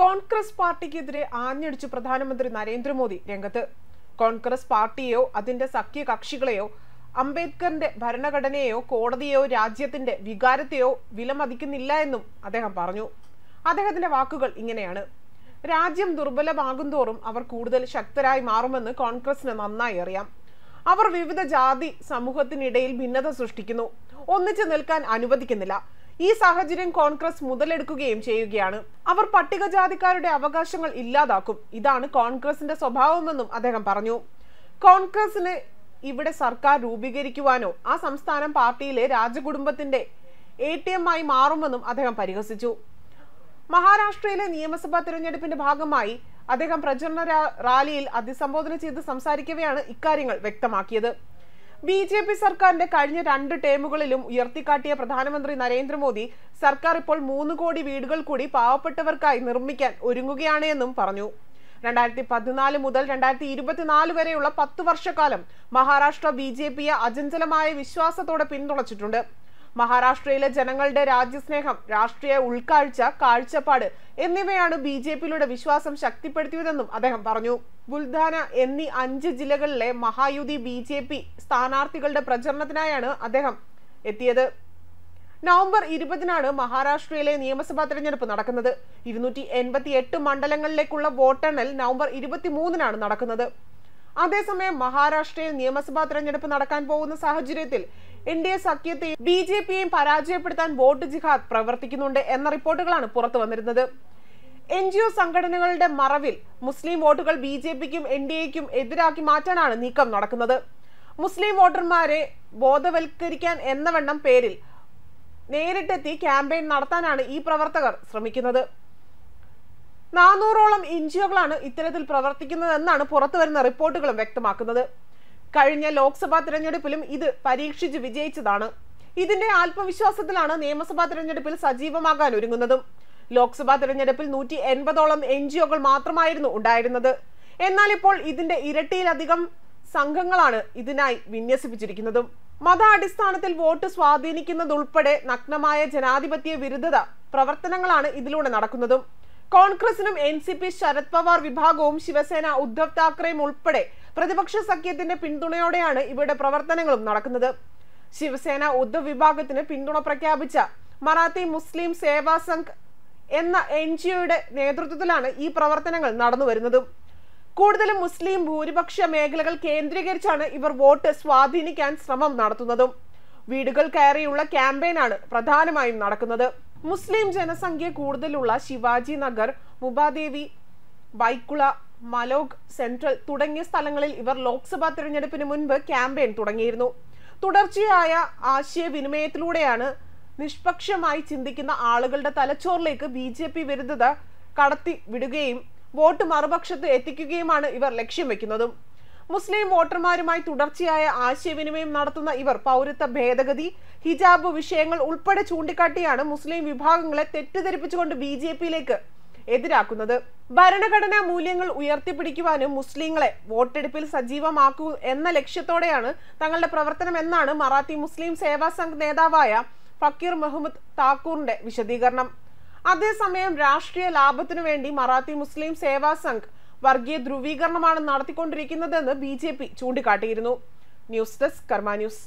കോൺഗ്രസ് പാർട്ടിക്കെതിരെ ആഞ്ഞടിച്ചു പ്രധാനമന്ത്രി നരേന്ദ്രമോദി രംഗത്ത് കോൺഗ്രസ് പാർട്ടിയെയോ അതിന്റെ സഖ്യ കക്ഷികളെയോ അംബേദ്കറിന്റെ ഭരണഘടനയെയോ കോടതിയെയോ രാജ്യത്തിന്റെ വികാരത്തെയോ വിലമതിക്കുന്നില്ല എന്നും അദ്ദേഹം പറഞ്ഞു അദ്ദേഹത്തിന്റെ വാക്കുകൾ ഇങ്ങനെയാണ് രാജ്യം ദുർബലമാകുന്തോറും അവർ കൂടുതൽ ശക്തരായി മാറുമെന്ന് കോൺഗ്രസിന് നന്നായി അറിയാം അവർ വിവിധ ജാതി സമൂഹത്തിനിടയിൽ ഭിന്നത സൃഷ്ടിക്കുന്നു ഒന്നിച്ചു നിൽക്കാൻ അനുവദിക്കുന്നില്ല ഈ സാഹചര്യം കോൺഗ്രസ് മുതലെടുക്കുകയും ചെയ്യുകയാണ് അവർ പട്ടികജാതിക്കാരുടെ അവകാശങ്ങൾ ഇല്ലാതാക്കും ഇതാണ് കോൺഗ്രസിന്റെ സ്വഭാവമെന്നും അദ്ദേഹം പറഞ്ഞു കോൺഗ്രസിന് ഇവിടെ സർക്കാർ രൂപീകരിക്കുവാനോ ആ സംസ്ഥാനം പാർട്ടിയിലെ രാജകുടുംബത്തിന്റെ എ ടി എം ആയി മാറുമെന്നും അദ്ദേഹം പരിഹസിച്ചു മഹാരാഷ്ട്രയിലെ നിയമസഭാ തിരഞ്ഞെടുപ്പിന്റെ ഭാഗമായി അദ്ദേഹം പ്രചരണ റാലിയിൽ അഭിസംബോധന ചെയ്ത് സംസാരിക്കവെയാണ് ഇക്കാര്യങ്ങൾ വ്യക്തമാക്കിയത് ബി ജെ പി സർക്കാരിന്റെ കഴിഞ്ഞ രണ്ട് ടേമുകളിലും ഉയർത്തിക്കാട്ടിയ പ്രധാനമന്ത്രി നരേന്ദ്രമോദി സർക്കാർ ഇപ്പോൾ മൂന്ന് കോടി വീടുകൾ കൂടി പാവപ്പെട്ടവർക്കായി നിർമ്മിക്കാൻ ഒരുങ്ങുകയാണ് എന്നും പറഞ്ഞു രണ്ടായിരത്തി പതിനാല് മുതൽ രണ്ടായിരത്തി ഇരുപത്തിനാല് വരെയുള്ള പത്ത് വർഷക്കാലം മഹാരാഷ്ട്ര ബി ജെ പിയെ അചഞ്ചലമായ വിശ്വാസത്തോടെ പിന്തുണച്ചിട്ടുണ്ട് മഹാരാഷ്ട്രയിലെ ജനങ്ങളുടെ രാജ്യസ്നേഹം രാഷ്ട്രീയ ഉൾക്കാഴ്ച കാഴ്ചപ്പാട് എന്നിവയാണ് ബി ജെ പിയിലൂടെ വിശ്വാസം ശക്തിപ്പെടുത്തിയതെന്നും അദ്ദേഹം പറഞ്ഞു ബുൽധാന എന്നീ അഞ്ച് ജില്ലകളിലെ മഹായുതി ബി ജെ പി സ്ഥാനാർത്ഥികളുടെ പ്രചരണത്തിനായാണ് അദ്ദേഹം എത്തിയത് നവംബർ ഇരുപതിനാണ് മഹാരാഷ്ട്രയിലെ നിയമസഭാ തെരഞ്ഞെടുപ്പ് നടക്കുന്നത് ഇരുന്നൂറ്റി എൺപത്തി എട്ട് മണ്ഡലങ്ങളിലേക്കുള്ള വോട്ടെണ്ണൽ നവംബർ ഇരുപത്തിമൂന്നിനാണ് നടക്കുന്നത് അതേസമയം മഹാരാഷ്ട്രയിൽ നിയമസഭാ തെരഞ്ഞെടുപ്പ് നടക്കാൻ പോകുന്ന സാഹചര്യത്തിൽ എൻ ഡി എ സഖ്യത്തെയും ബി ജെ പിയെയും പരാജയപ്പെടുത്താൻ വോട്ട് ജിഹാദ് പ്രവർത്തിക്കുന്നുണ്ട് എന്ന റിപ്പോർട്ടുകളാണ് പുറത്തു വന്നിരുന്നത് എൻ ജി ഒ സംഘടനകളുടെ മറവിൽ മുസ്ലിം വോട്ടുകൾ ബി ജെ പിക്കും എൻ ഡി എക്കും എതിരാക്കി മാറ്റാനാണ് നീക്കം നടക്കുന്നത് മുസ്ലിം വോട്ടർമാരെ ബോധവൽക്കരിക്കാൻ എന്നവണ്ണം പേരിൽ നേരിട്ടെത്തി ക്യാമ്പയിൻ നടത്താനാണ് ഈ പ്രവർത്തകർ ശ്രമിക്കുന്നത് നാനൂറോളം എൻ ജി ഒകളാണ് ഇത്തരത്തിൽ പ്രവർത്തിക്കുന്നതെന്നാണ് പുറത്തുവരുന്ന റിപ്പോർട്ടുകളും വ്യക്തമാക്കുന്നത് കഴിഞ്ഞ ലോക്സഭാ തിരഞ്ഞെടുപ്പിലും ഇത് പരീക്ഷിച്ച് വിജയിച്ചതാണ് ഇതിന്റെ ആത്മവിശ്വാസത്തിലാണ് നിയമസഭാ തിരഞ്ഞെടുപ്പിൽ സജീവമാകാൻ ഒരുങ്ങുന്നതും ലോക്സഭാ തിരഞ്ഞെടുപ്പിൽ നൂറ്റി എൺപതോളം എൻ ജി ഒകൾ മാത്രമായിരുന്നു ഉണ്ടായിരുന്നത് എന്നാൽ ഇപ്പോൾ ഇതിന്റെ ഇരട്ടിയിലധികം സംഘങ്ങളാണ് ഇതിനായി വിന്യസിപ്പിച്ചിരിക്കുന്നതും മത അടിസ്ഥാനത്തിൽ വോട്ട് സ്വാധീനിക്കുന്നതുൾപ്പെടെ നഗ്നമായ ജനാധിപത്യ വിരുദ്ധത പ്രവർത്തനങ്ങളാണ് ഇതിലൂടെ നടക്കുന്നതും കോൺഗ്രസിനും N C P Sharad Pawar വിഭാഗവും ശിവസേന ഉദ്ധവ് താക്കറെയും ഉൾപ്പെടെ പ്രതിപക്ഷ സഖ്യത്തിന്റെ പിന്തുണയോടെയാണ് ഇവരുടെ പ്രവർത്തനങ്ങളും നടക്കുന്നത് ശിവസേന ഉദ്ധവ് വിഭാഗത്തിന് പിന്തുണ പ്രഖ്യാപിച്ച മറാത്തി മുസ്ലിം സേവാ സംഘ് എന്ന എൻ ജി ഒയുടെ നേതൃത്വത്തിലാണ് ഈ പ്രവർത്തനങ്ങൾ നടന്നു വരുന്നതും കൂടുതലും മുസ്ലിം ഭൂരിപക്ഷ മേഖലകൾ കേന്ദ്രീകരിച്ചാണ് ഇവർ വോട്ട് സ്വാധീനിക്കാൻ ശ്രമം നടത്തുന്നതും വീടുകൾ കയറിയുള്ള ക്യാമ്പയിനാണ് പ്രധാനമായും നടക്കുന്നത് മുസ്ലിം ജനസംഖ്യ കൂടുതലുള്ള ശിവാജി നഗർ മുബാദേവി വൈക്കുള മലോഗ് സെൻട്രൽ തുടങ്ങിയ സ്ഥലങ്ങളിൽ ഇവർ ലോക്സഭാ തിരഞ്ഞെടുപ്പിന് മുൻപ് ക്യാമ്പയിൻ തുടങ്ങിയിരുന്നു തുടർച്ചയായ ആശയവിനിമയത്തിലൂടെയാണ് നിഷ്പക്ഷമായി ചിന്തിക്കുന്ന ആളുകളുടെ തലച്ചോറിലേക്ക് ബി ജെ പി വിരുദ്ധത കടത്തി വിടുകയും വോട്ട് മറുപക്ഷത്ത് എത്തിക്കുകയുമാണ് ഇവർ ലക്ഷ്യം വെക്കുന്നതും മുസ്ലിം വോട്ടർമാരുമായി തുടർച്ചയായ ആശയവിനിമയം നടത്തുന്ന ഇവർ പൗരത്വ ഭേദഗതി ഹിജാബ് വിഷയങ്ങൾ ഉൾപ്പെടെ ചൂണ്ടിക്കാട്ടിയാണ് മുസ്ലിം വിഭാഗങ്ങളെ തെറ്റിദ്ധരിപ്പിച്ചുകൊണ്ട് ബി ജെ പിയിലേക്ക് എതിരാക്കുന്നത് ഭരണഘടനാ മൂല്യങ്ങൾ ഉയർത്തിപ്പിടിക്കുവാനും മുസ്ലിങ്ങളെ വോട്ടെടുപ്പിൽ സജീവമാക്കൂ എന്ന ലക്ഷ്യത്തോടെയാണ് തങ്ങളുടെ പ്രവർത്തനം എന്നാണ് മറാത്തി മുസ്ലിം സേവാ സംഘ് നേതാവായ ഫക്കീർ മുഹമ്മദ് താക്കൂറിന്റെ വിശദീകരണം അതേസമയം രാഷ്ട്രീയ ലാഭത്തിനു വേണ്ടി മറാത്തി മുസ്ലിം സേവാ സംഘ് വർഗീയ ധ്രുവീകരണമാണ് നടത്തിക്കൊണ്ടിരിക്കുന്നതെന്ന് ബി ജെ പി ചൂണ്ടിക്കാട്ടിയിരുന്നു ന്യൂസ് ഡെസ്ക് കർമ്മ ന്യൂസ്